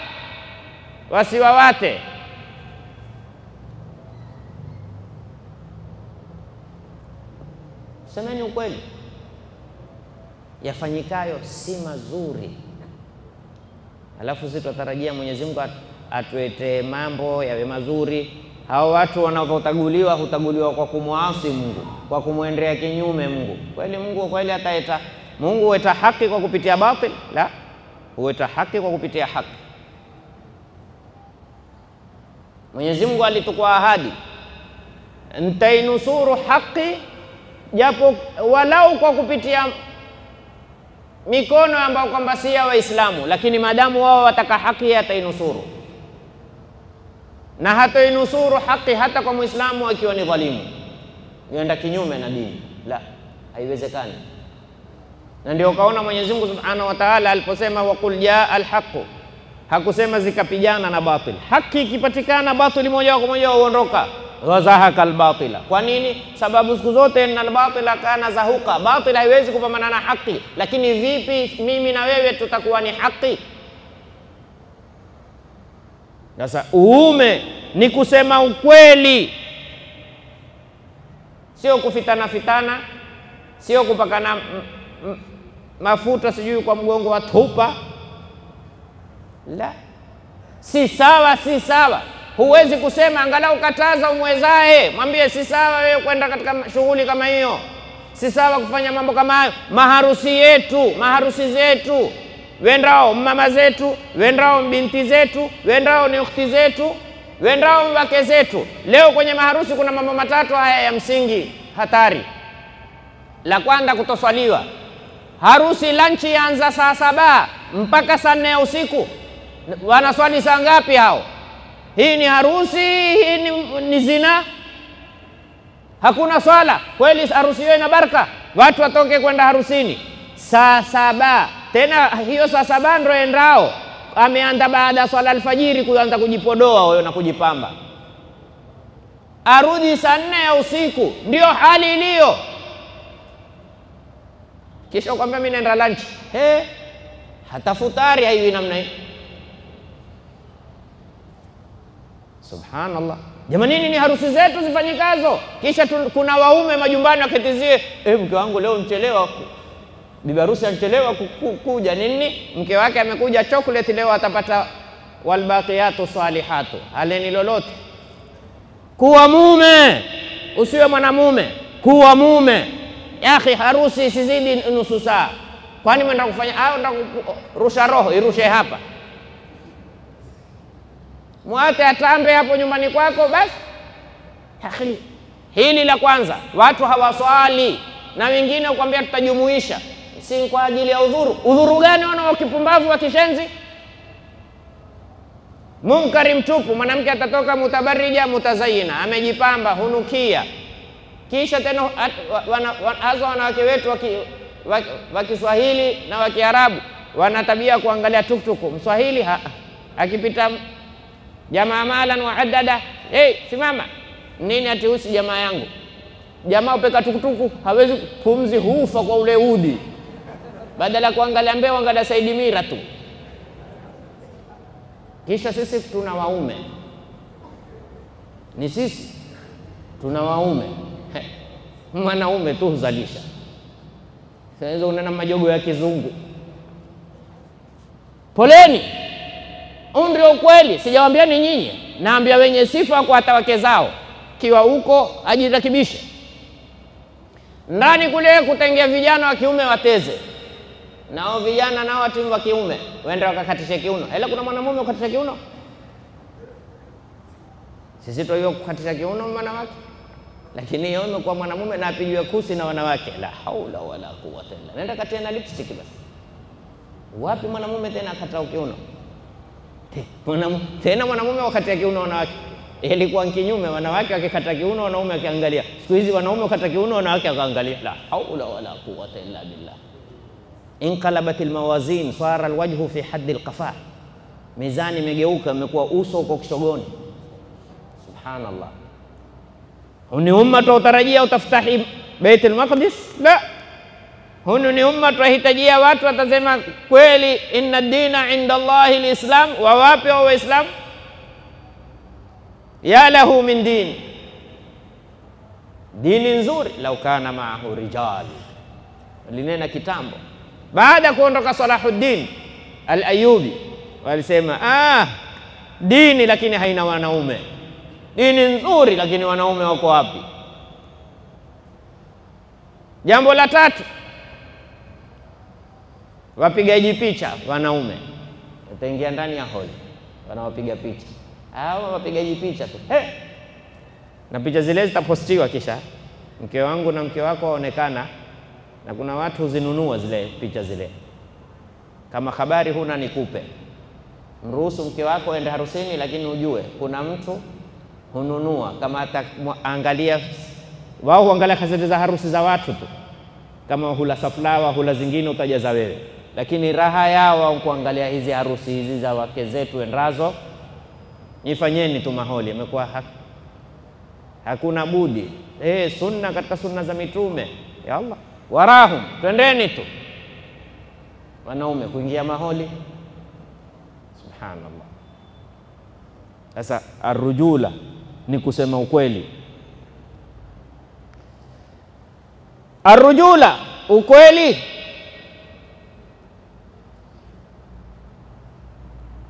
wasiwawate. Semeni ukweli, yafanyikayo si mazuri, alafu si twatarajia Mwenyezi Mungu atuete mambo yawe mazuri. Hao watu wanavyotaguliwa hutaguliwa kwa kumwasi Mungu, kwa kumwendea kinyume Mungu. Kweli Mungu kweli ataeta Mungu hueta haki kwa kupitia batil? La, hueta haki kwa kupitia haki. Mwenyezi Mungu alitukua ahadi, ntainusuru haki japo walau kwa kupitia mikono ambayo kwamba si ya Waislamu, lakini maadamu wao wataka haki, atainusuru na hatainusuru haki hata kwa Muislamu akiwa ni dhalimu, nienda kinyume na dini, la, haiwezekani. Na ndio ukaona Mwenyezi Mungu Subhanahu wa Ta'ala aliposema, wa qul jaa alhaqu hakusema zikapigana na batil. Haki ikipatikana batili moja kwa moja huondoka, ghazahaka albatila. Kwa nini? Sababu siku zote nalbatila kana zahuka, batil haiwezi kupambana na haki. Lakini vipi mimi na wewe tutakuwa ni haki? Sasa uume ni kusema ukweli, sio kufitana fitana, sio kupakana mafuta sijui kwa mgongo wa thupa la, si sawa, si sawa. Huwezi kusema, angalau kataza umwezae, mwambie si sawa wewe kwenda katika shughuli kama hiyo, si sawa kufanya mambo kama hayo. Maharusi yetu, maharusi zetu, wendao mama zetu, wendao binti zetu, wendao ni ukhti zetu, wendao wake zetu. Leo kwenye maharusi kuna mambo matatu haya ya msingi hatari. La kwanza, kutoswaliwa. Harusi lanchi yaanza saa saba mpaka saa nne ya usiku wanaswali saa ngapi hao? Hii ni harusi, hii ni, ni zina, hakuna swala kweli. Harusi hiyo ina baraka, watu watoke kwenda harusini saa saba tena hiyo saa saba ndo endao ameanza baada ya swala alfajiri kuanza kujipodoa huyo na kujipamba, arudi saa nne ya usiku. Ndio hali iliyo, kisha kwambia mi naenda lunch. hatafutari hata haiwi namna hii. Subhanallah jamani, nini harusi zetu zifanyikazo, kisha kuna waume majumbani wakitizie, eh, mke wangu leo mchelewa, bibi harusi anchelewa kuja nini, mke wake amekuja chocolate leo atapata walbaqiyatu salihatu, haleni lolote. Kuwa mume, usiwe mwanamume, kuwa mume. Yakhi, harusi isizidi nusu saa. Kwani mwenda kufanya au ndakurusha roho irushe hapa mwate atambe hapo nyumbani kwako basi. Akhi, hili la kwanza, watu hawaswali na wengine ukwambia tutajumuisha, si kwa ajili ya udhuru. Udhuru gani? Wana wakipumbavu wa kishenzi, munkari mtupu. Mwanamke atatoka mutabarija, mutazayina, amejipamba, hunukia, kisha tena haza wanawake wetu wa Kiswahili na wa Kiarabu wana tabia kuangalia tuktuku. Mswahili akipita jamaa malan waadada. Hey, simama nini atihusi jamaa yangu? Jamaa upeka tukutuku hawezi pumzi, hufa kwa ule udi. Badala kuangalia mbeo angalia Saidi Mira tu. Kisha sisi tuna waume, ni sisi tuna waume mwanaume tu huzalisha. Sasa unaona majogo ya kizungu, poleni umri wa ukweli, sijawaambia ni nyinyi, naambia wenye sifa hata wake zao, kiwa huko ajirakibishe ndani kule, kutengea vijana wa kiume wateze nao, vijana nao watu wa kiume waende wakakatisha kiuno. Ila kuna mwanamume ukatisha kiuno? Sisi tuaiwa kukatisha kiuno wanawake, lakini hiyo imekuwa mwanamume na apigiwe kusi na wanawake. La haula wala quwwata illa Nenda katia na lipstick basi, wapi mwanamume tena akatao kiuno? tena mwanamume wakati akiuno wanawake ilikuwa kinyume, wanawake wakikata kiuno wanaume akiangalia. Siku hizi wanaume wakata kiuno wanawake wakaangalia. La haula wala quwwata illa billah. Inqalabat almawazin sara alwajhu fi haddi alqafa, mizani imegeuka, imekuwa uso uko kishogoni. Subhanallah, ni umma tutarajia utafutahi Baitul Maqdis la hunu ni umma twahitajia watu watasema kweli, inna dina inda Allahi lislam, wawape wa Waislamu ya lahu min dini dini nzuri. Lau kana maahu rijal, walinena kitambo baada ya kuondoka Salahuddin al-Ayubi, walisema ah, dini lakini haina wanaume. Dini nzuri lakini wanaume wako wapi? Jambo la tatu wapigaji picha wanaume utaingia ndani ya holi, wanaopiga picha hao wapigaji picha tu hey! na picha zile zitapostiwa, kisha mke wangu na mke wako waonekana, na kuna watu huzinunua zile picha zile. Kama habari huna, nikupe mruhusu mke wako ende harusini, lakini ujue kuna mtu hununua, kama ataangalia wao huangalia kaseti za harusi za watu tu, kama hula saflawa hula zingine utajaza wewe lakini raha yao kuangalia hizi harusi hizi za wake zetu endazo, nifanyeni tu maholi, amekuwa hakuna budi eh, sunna katika sunna za mitume ya Allah. Warahum, twendeni tu wanaume kuingia maholi. Subhanallah. Sasa arrujula ni kusema ukweli, arrujula ukweli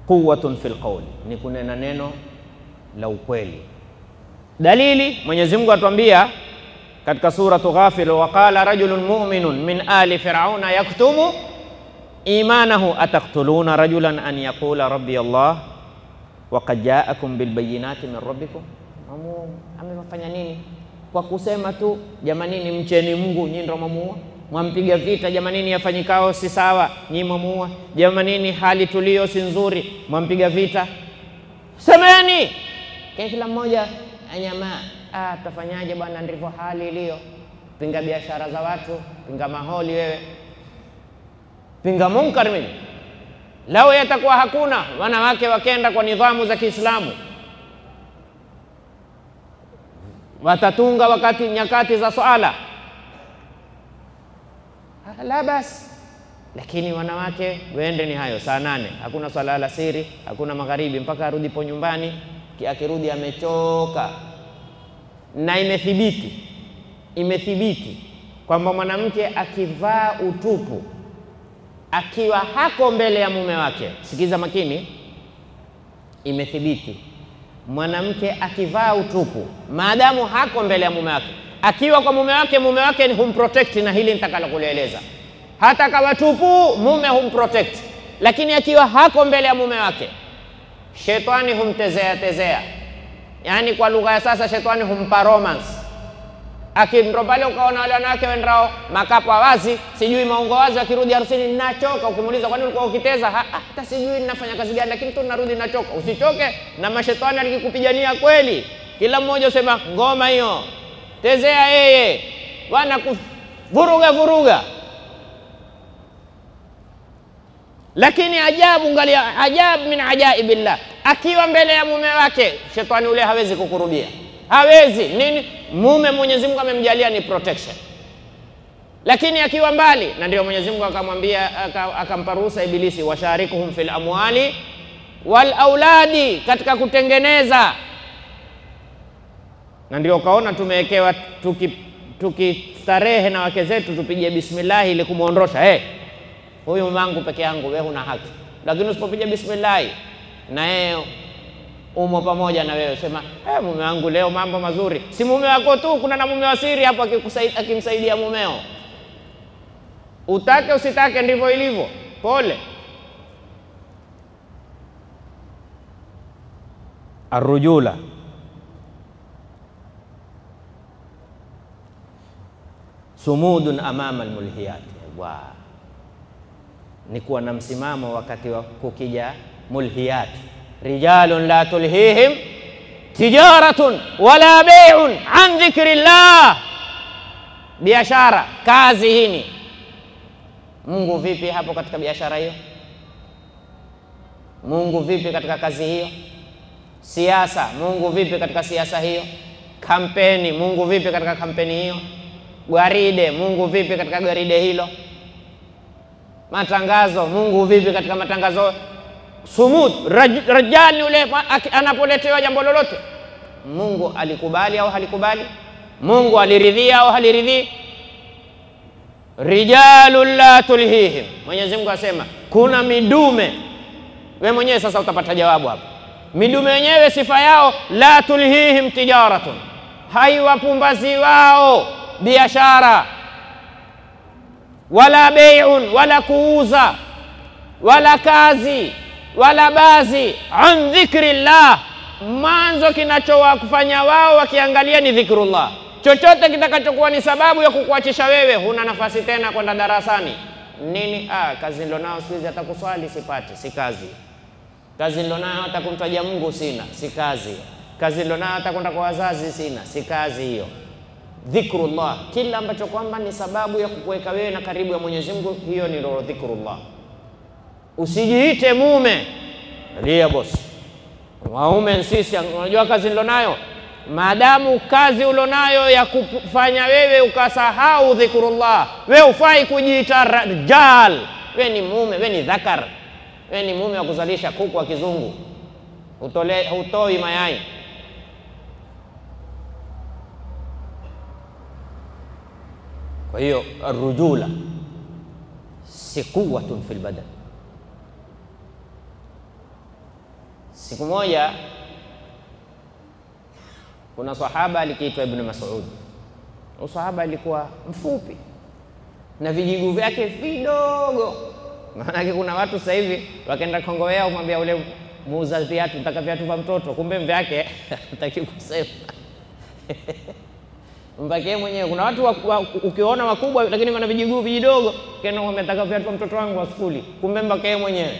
quwwatun fil qawl, ni kunena neno la ukweli. Dalili, Mwenyezi Mungu atuambia katika suratu Ghafir, wa qala rajulun mu'minun min ali firauna yaktumu imanahu ataktuluna rajulan an yaqula rabbi Allah wa qad ja'akum bil bayyinati min rabbikum. Amefanya nini? Kwa kusema tu, jamanini, mcheni Mungu, nyinyi ndio mamuua mwampiga vita, jamanini yafanyikao si sawa, nyi jamanini hali tulio si nzuri, mwampiga vita, semeni ke, kila mmoja anyamaa. Eh, ah, tutafanyaje bwana, ndivyo hali iliyo. Pinga biashara za watu, pinga maholi wewe, pinga munkar mimi. Lao yatakuwa hakuna wanawake wakenda kwa nidhamu za Kiislamu watatunga wakati nyakati za swala la basi. Lakini wanawake wende ni hayo, saa nane hakuna swala la siri hakuna magharibi mpaka arudipo nyumbani. Akirudi amechoka, na imethibiti, imethibiti kwamba mwanamke akivaa utupu akiwa hako mbele ya mume wake, sikiza makini, imethibiti mwanamke akivaa utupu maadamu hako mbele ya mume wake akiwa kwa mume wake, mume wake ni humprotect, na hili nitakalokueleza. Hata kawa tupu, mume humprotect, lakini akiwa hako mbele ya mume wake, shetani humtezea tezea, yaani kwa lugha ya sasa, shetani humpa romance. Akindo pale, ukaona wale wanawake wendao makapo wazi, sijui maungo wazi, akirudi harusini, nachoka. Ukimuuliza kwani ulikuwa ukiteza, hata sijui ninafanya kazi gani, lakini tu narudi nachoka. Usichoke na mashetani, alikikupigania kweli. Kila mmoja usema ngoma hiyo tezea yeye, wanakuvuruga vuruga. Lakini ajabu, ngalia ajabu min ajaibillah, akiwa mbele ya mume wake shetani ule hawezi kukurubia, hawezi nini. Mume Mwenyezi Mungu amemjalia ni protection lakini akiwa mbali na ndio Mwenyezi Mungu akamwambia akampa ruhusa Ibilisi, washarikuhum fil amwali wal auladi, katika kutengeneza na ndio ukaona tumewekewa tukistarehe tuki na wake zetu tupige bismillahi ili kumwondosha hey, eh, huyu mangu peke yangu, wewe huna haki, lakini usipopiga bismillahi na yeye umo pamoja na wewe, sema hey, eh, mume wangu leo mambo mazuri. Si mume wako tu, kuna na mume wa siri hapo akimsaidia mumeo. Utake usitake, ndivyo ilivyo. Pole. Arrujula sumudun amama lmulhiyati wow. Ni kuwa na msimamo wakati wa kukija mulhiyati rijalun la tulhihim tijaratun wala beiun an dhikrillah, biashara kazi hini. Mungu vipi hapo katika biashara hiyo? Mungu vipi katika kazi hiyo? Siasa, Mungu vipi katika siasa hiyo? Kampeni, Mungu vipi katika kampeni hiyo? gwaride Mungu vipi katika gwaride hilo, matangazo Mungu vipi katika matangazo, sumud rajani ule anapoletewa jambo lolote, Mungu alikubali au halikubali, Mungu aliridhia au haliridhii. Rijalun la tulhihim, Mwenyezi Mungu asema kuna midume. We mwenyewe sasa utapata jawabu hapa. Midume wenyewe sifa yao la tulhihim tijaratun, haiwapumbazi wao biashara, wala beiun, wala kuuza, wala kazi, wala bazi, an dhikrillah. Mwanzo kinachowakufanya wao wakiangalia ni dhikrullah. Chochote kitakachokuwa ni sababu ya kukuachisha wewe, huna nafasi tena kwenda darasani nini. Ah, kazi nilionao siku hizi hata kuswali sipati, si kazi. Kazi nilionayo hata kumtaja Mungu sina, si kazi. Kazi nilionayo hata kwenda kwa wazazi sina, si kazi hiyo dhikrullah, kila ambacho kwamba ni sababu ya kukuweka wewe na karibu ya Mwenyezi Mungu, hiyo ni ndio dhikrullah. Usijiite mume alia bosi. Waume sisi, unajua kazi nilonayo, maadamu kazi ulonayo ya kufanya wewe ukasahau dhikrullah, we ufai kujiita rajal. We ni mume, we ni dhakar, we ni mume wa kuzalisha kuku wa kizungu, utoi mayai Kwa hiyo rujula si quwwatun fil badan. Siku moja kuna sahaba alikiitwa Ibn Mas'ud. Sahaba alikuwa mfupi na vijigu vyake vidogo. Maanake kuna watu sasa hivi wakaenda kongowea, umwambia ule muuza viatu, nataka viatu vya mtoto, kumbe mvyake hataki kusema mpaka mwenyewe. Kuna watu wa, wa, ukiona wakubwa, lakini wana vijiguu vijidogo, kena ametaka viatu vya mtoto wangu wa skuli, kumbe mpaka mwenyewe,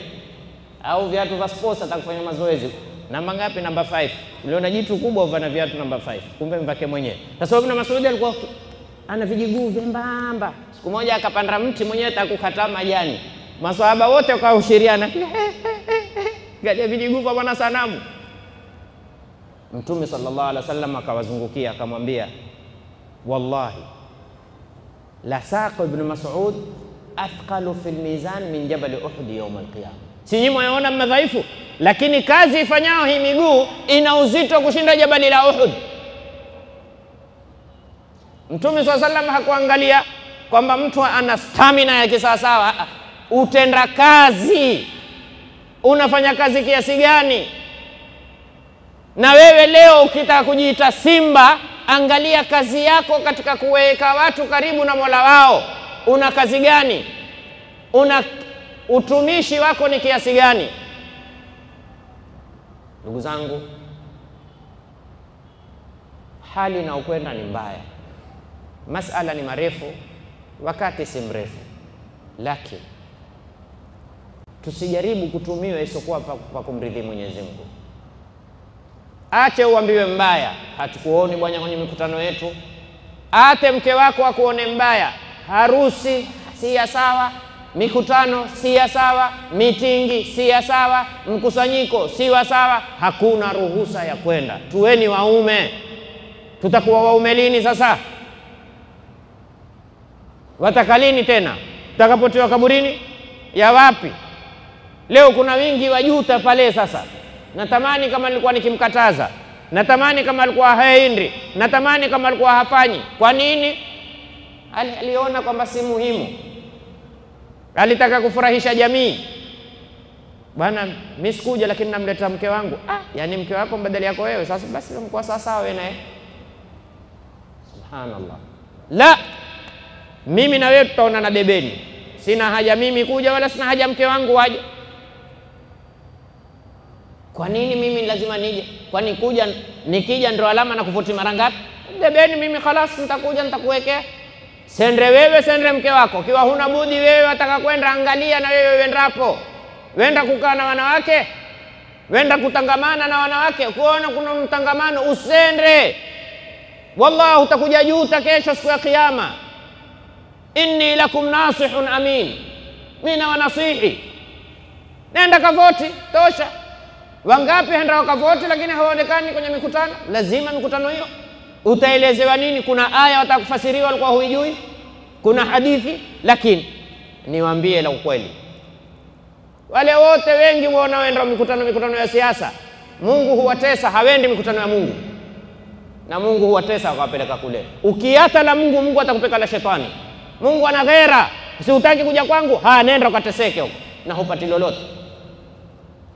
au viatu vya sports, atakufanya mazoezi. Namba ngapi? Namba 5. Uliona jitu kubwa uvana viatu namba 5, kumbe mpaka mwenyewe. Kwa sababu na Masoud alikuwa ana vijiguu vyembamba. Siku moja akapanda mti mwenyewe atakukataa majani, maswahaba wote wakaushiriana gaja vijiguu kwa bwana sanamu. Mtume sallallahu alaihi wasallam akawazungukia akamwambia wallahi lasaqa ibnu masud athqalu fi lmizan min jabali uhudi yauma alqiyama. Si nyinyi mwaona madhaifu, lakini kazi ifanyao hii miguu ina uzito kushinda jabali la Uhud. Mtume swalla sallam hakuangalia kwamba mtu ana stamina ya kisawasawa, utenda kazi, unafanya kazi kiasi gani? Na wewe leo ukitaka kujiita simba Angalia kazi yako katika kuweka watu karibu na Mola wao, una kazi gani? Una utumishi wako ni kiasi gani? Ndugu zangu, hali inayokwenda ni mbaya. Masala ni marefu, wakati si mrefu, lakini tusijaribu kutumiwa isiokuwa pa kumridhi Mwenyezi Mungu. Ache uambiwe mbaya, hatukuoni bwana kwenye mikutano yetu. Ate mke wako akuone mbaya, harusi si ya sawa, mikutano si ya sawa, mitingi si ya sawa, mkusanyiko si wa sawa, hakuna ruhusa ya kwenda. Tuweni waume. Tutakuwa waume lini sasa? Wataka lini tena? Tutakapotiwa kaburini ya wapi? Leo kuna wingi wajuta pale sasa natamani kama alikuwa nikimkataza, natamani kama alikuwa haendi, natamani kama alikuwa hafanyi. Kwa nini? Aliona kwamba si muhimu, alitaka kufurahisha jamii. Bwana, mimi sikuja, lakini namleta mke wangu. Ah, yani mke wako badali yako wewe. Sasa basi mko sawasawa wewe naye. Subhanallah, la mimi na wewe tutaona na debeni. Sina haja mimi kuja, wala sina haja mke wangu waje. Kwa nini mimi lazima nije? Kwani kuja nikija ndo alama na kufuti mara ngapi? Debeni mimi khalas, nitakuja nitakuwekea. Sendre wewe, sendre mke wako, kiwa huna budi wewe, wataka kwenda, angalia na wewe wendapo, wenda kukaa na wanawake, wenda kutangamana na wanawake, kuona kuna mtangamano, usendre Wallah, utakuja juta kesho siku ya Kiyama. inni lakum nasihun amin, na wanasihi. Nenda kavoti tosha. Wangapi henda wakavoti lakini hawaonekani kwenye mikutano? Lazima mikutano hiyo utaelezewa nini? Kuna aya watakufasiriwa walikuwa huijui, kuna hadithi. Lakini niwaambie la ukweli, wale wote wengi wanaoenda mikutano, mikutano ya siasa, Mungu huwatesa, hawendi mikutano ya Mungu na Mungu huwatesa akawapeleka kule. Ukiata la Mungu, Mungu atakupeka la shetani. Mungu ana ghera, si utaki kuja kwangu? Ha, nenda ukateseke huko na hupati lolote,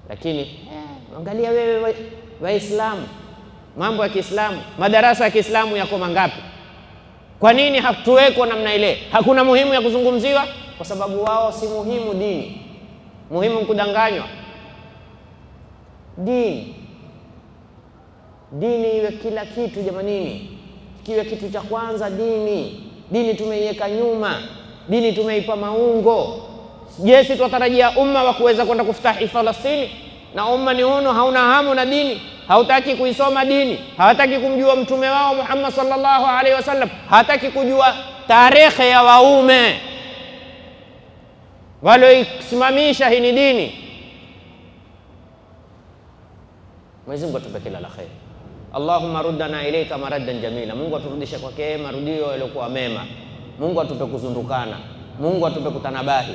lakini Angalia wewe Waislamu, mambo ya Kiislamu, madarasa ya Kiislamu yako mangapi? Kwa nini hatuweko namna ile? Hakuna muhimu ya kuzungumziwa, kwa sababu wao si muhimu dini, muhimu kudanganywa dini. Dini iwe kila kitu jamanini, kiwe kitu cha kwanza dini. Dini tumeiweka nyuma, dini tumeipa maungo. Je, si umma wa kuweza kwenda kufutahi Falastini? na umma ni huno hauna hamu na dini, hautaki kuisoma dini, hawataki kumjua mtume wao Muhammad sallallahu alaihi wasallam, hawataki kujua tarehe ya waume walioisimamisha hii ni dini. Mwenyezi Mungu atupe kila la kheri. Allahumma ruddana ilaika maraddan jamila, Mungu aturudishe kwake marudio yaliokuwa mema. Mungu atupe kuzundukana, Mungu atupe kutanabahi,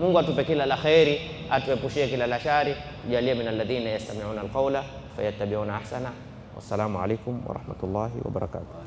Mungu atupe kila la kheri, atuepushie kila la shari. يلي من الذين يستمعون القول فيتبعون أحسنه والسلام عليكم ورحمة الله وبركاته